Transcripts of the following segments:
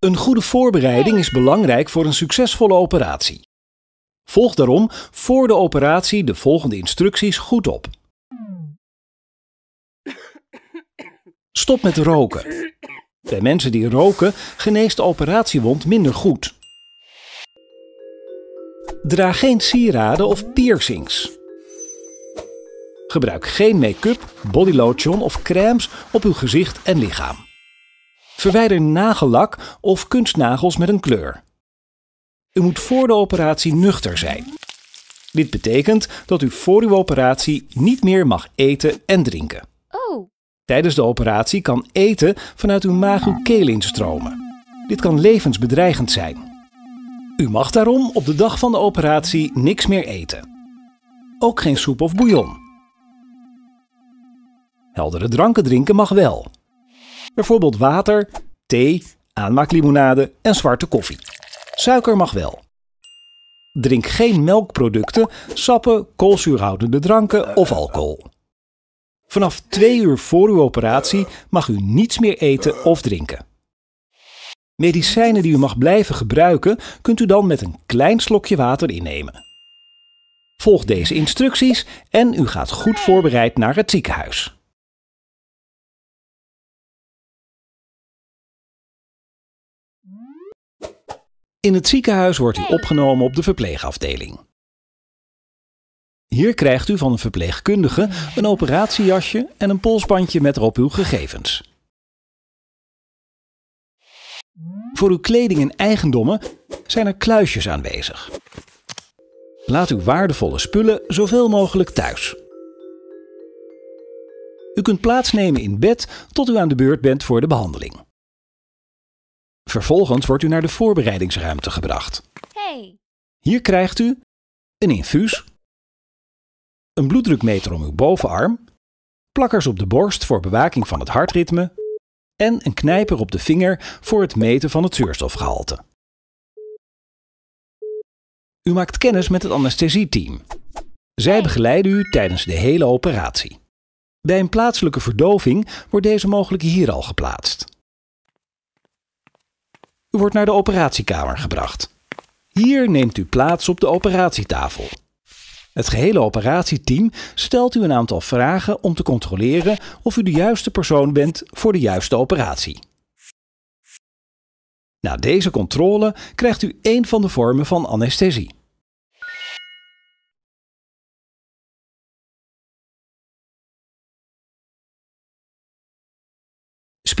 Een goede voorbereiding is belangrijk voor een succesvolle operatie. Volg daarom voor de operatie de volgende instructies goed op. Stop met roken. Bij mensen die roken geneest de operatiewond minder goed. Draag geen sieraden of piercings. Gebruik geen make-up, bodylotion of crèmes op uw gezicht en lichaam. Verwijder nagellak of kunstnagels met een kleur. U moet voor de operatie nuchter zijn. Dit betekent dat u voor uw operatie niet meer mag eten en drinken. Oh. Tijdens de operatie kan eten vanuit uw maag uw keel instromen. Dit kan levensbedreigend zijn. U mag daarom op de dag van de operatie niks meer eten. Ook geen soep of bouillon. Heldere dranken drinken mag wel. Bijvoorbeeld water, thee, aanmaaklimonade en zwarte koffie. Suiker mag wel. Drink geen melkproducten, sappen, koolzuurhoudende dranken of alcohol. Vanaf twee uur voor uw operatie mag u niets meer eten of drinken. Medicijnen die u mag blijven gebruiken, kunt u dan met een klein slokje water innemen. Volg deze instructies en u gaat goed voorbereid naar het ziekenhuis. In het ziekenhuis wordt u opgenomen op de verpleegafdeling. Hier krijgt u van een verpleegkundige een operatiejasje en een polsbandje met erop uw gegevens. Voor uw kleding en eigendommen zijn er kluisjes aanwezig. Laat uw waardevolle spullen zoveel mogelijk thuis. U kunt plaatsnemen in bed tot u aan de beurt bent voor de behandeling. Vervolgens wordt u naar de voorbereidingsruimte gebracht. Hey. Hier krijgt u een infuus, een bloeddrukmeter om uw bovenarm, plakkers op de borst voor bewaking van het hartritme en een knijper op de vinger voor het meten van het zuurstofgehalte. U maakt kennis met het anesthesieteam. Zij begeleiden u tijdens de hele operatie. Bij een plaatselijke verdoving wordt deze mogelijk hier al geplaatst. U wordt naar de operatiekamer gebracht. Hier neemt u plaats op de operatietafel. Het gehele operatieteam stelt u een aantal vragen om te controleren of u de juiste persoon bent voor de juiste operatie. Na deze controle krijgt u één van de vormen van anesthesie.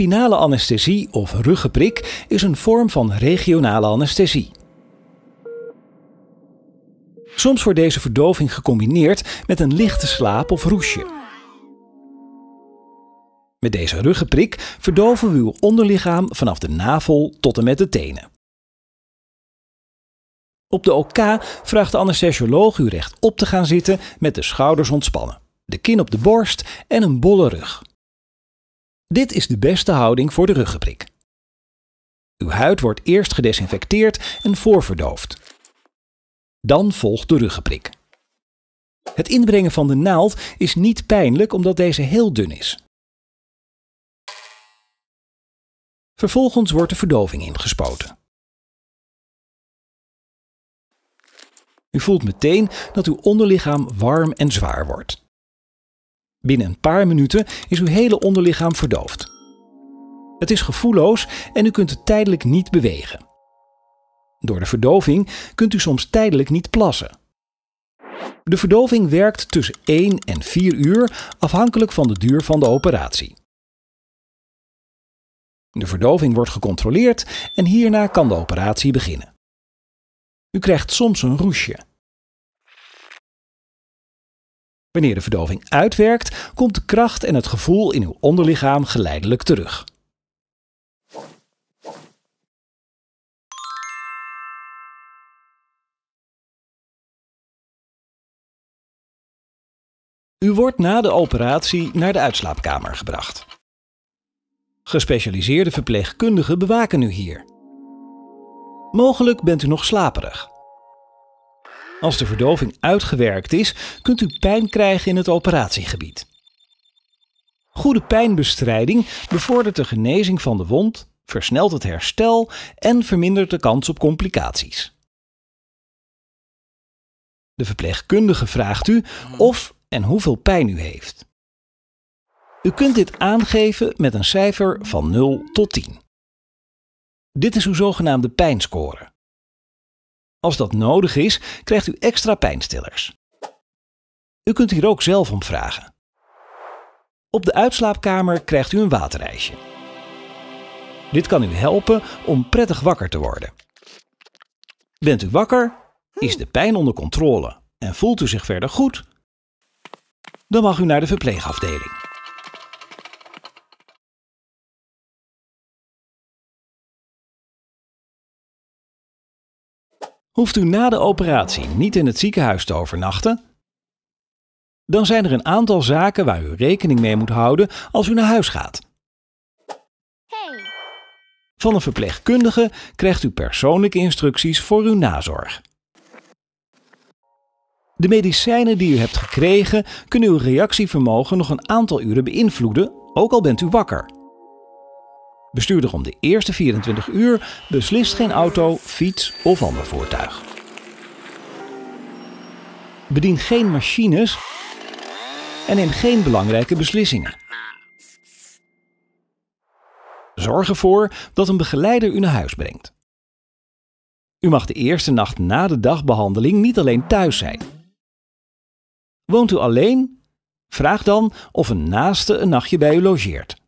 Spinale anesthesie of ruggenprik is een vorm van regionale anesthesie. Soms wordt deze verdoving gecombineerd met een lichte slaap of roesje. Met deze ruggenprik verdoven we uw onderlichaam vanaf de navel tot en met de tenen. Op de OK vraagt de anesthesioloog u rechtop te gaan zitten met de schouders ontspannen, de kin op de borst en een bolle rug. Dit is de beste houding voor de ruggenprik. Uw huid wordt eerst gedesinfecteerd en voorverdoofd. Dan volgt de ruggenprik. Het inbrengen van de naald is niet pijnlijk omdat deze heel dun is. Vervolgens wordt de verdoving ingespoten. U voelt meteen dat uw onderlichaam warm en zwaar wordt. Binnen een paar minuten is uw hele onderlichaam verdoofd. Het is gevoelloos en u kunt het tijdelijk niet bewegen. Door de verdoving kunt u soms tijdelijk niet plassen. De verdoving werkt tussen 1 en 4 uur afhankelijk van de duur van de operatie. De verdoving wordt gecontroleerd en hierna kan de operatie beginnen. U krijgt soms een roesje. Wanneer de verdoving uitwerkt, komt de kracht en het gevoel in uw onderlichaam geleidelijk terug. U wordt na de operatie naar de uitslaapkamer gebracht. Gespecialiseerde verpleegkundigen bewaken u hier. Mogelijk bent u nog slaperig. Als de verdoving uitgewerkt is, kunt u pijn krijgen in het operatiegebied. Goede pijnbestrijding bevordert de genezing van de wond, versnelt het herstel en vermindert de kans op complicaties. De verpleegkundige vraagt u of en hoeveel pijn u heeft. U kunt dit aangeven met een cijfer van 0 tot 10. Dit is uw zogenaamde pijnscore. Als dat nodig is, krijgt u extra pijnstillers. U kunt hier ook zelf om vragen. Op de uitslaapkamer krijgt u een waterijsje. Dit kan u helpen om prettig wakker te worden. Bent u wakker, is de pijn onder controle en voelt u zich verder goed, dan mag u naar de verpleegafdeling. Hoeft u na de operatie niet in het ziekenhuis te overnachten? Dan zijn er een aantal zaken waar u rekening mee moet houden als u naar huis gaat. Van een verpleegkundige krijgt u persoonlijke instructies voor uw nazorg. De medicijnen die u hebt gekregen kunnen uw reactievermogen nog een aantal uren beïnvloeden, ook al bent u wakker. Bestuurder om de eerste 24 uur beslist geen auto, fiets of ander voertuig. Bedien geen machines en neem geen belangrijke beslissingen. Zorg ervoor dat een begeleider u naar huis brengt. U mag de eerste nacht na de dagbehandeling niet alleen thuis zijn. Woont u alleen? Vraag dan of een naaste een nachtje bij u logeert.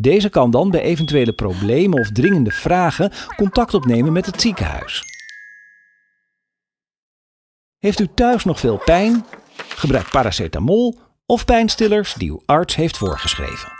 Deze kan dan bij eventuele problemen of dringende vragen contact opnemen met het ziekenhuis. Heeft u thuis nog veel pijn? Gebruik paracetamol of pijnstillers die uw arts heeft voorgeschreven.